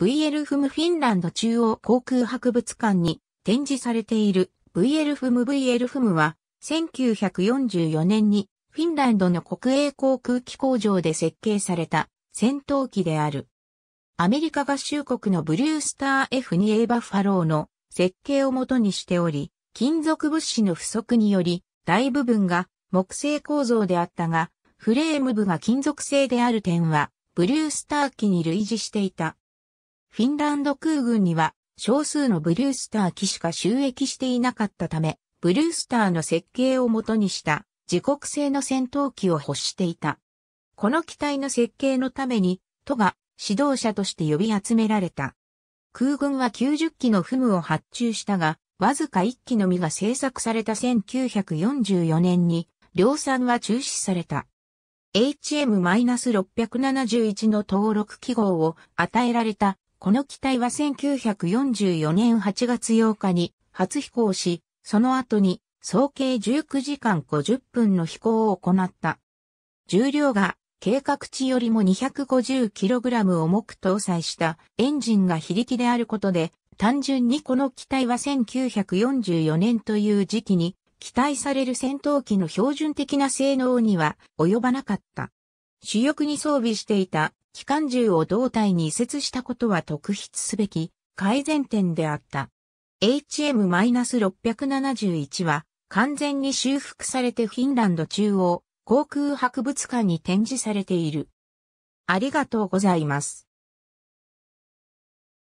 VL フムフィンランド中央航空博物館に展示されている VL フム VL フムは1944年にフィンランドの国営航空機工場で設計された戦闘機である。アメリカ合衆国のブリュースター F2A バッファローの設計をもとにしており、金属物資の不足により大部分が木製構造であったが、フレーム部が金属製である点はブリュースター機に類似していた。フィンランド空軍には少数のブルースター機しか収益していなかったため、ブルースターの設計をもとにした自国製の戦闘機を欲していた。この機体の設計のために、都が指導者として呼び集められた。空軍は90機のフムを発注したが、わずか1機のみが製作された1944年に、量産は中止された。HM-671 の登録記号を与えられたこの機体は1944年8月8日に初飛行し、その後に総計19時間50分の飛行を行った。重量が計画値よりも 250kg 重く搭載したエンジンが非力であることで、単純にこの機体は1944年という時期に期待される戦闘機の標準的な性能には及ばなかった。主翼に装備していた機関銃を胴体に移設したことは特筆すべき改善点であった。HM-671 は完全に修復されてフィンランド中央航空博物館に展示されている。ありがとうございます。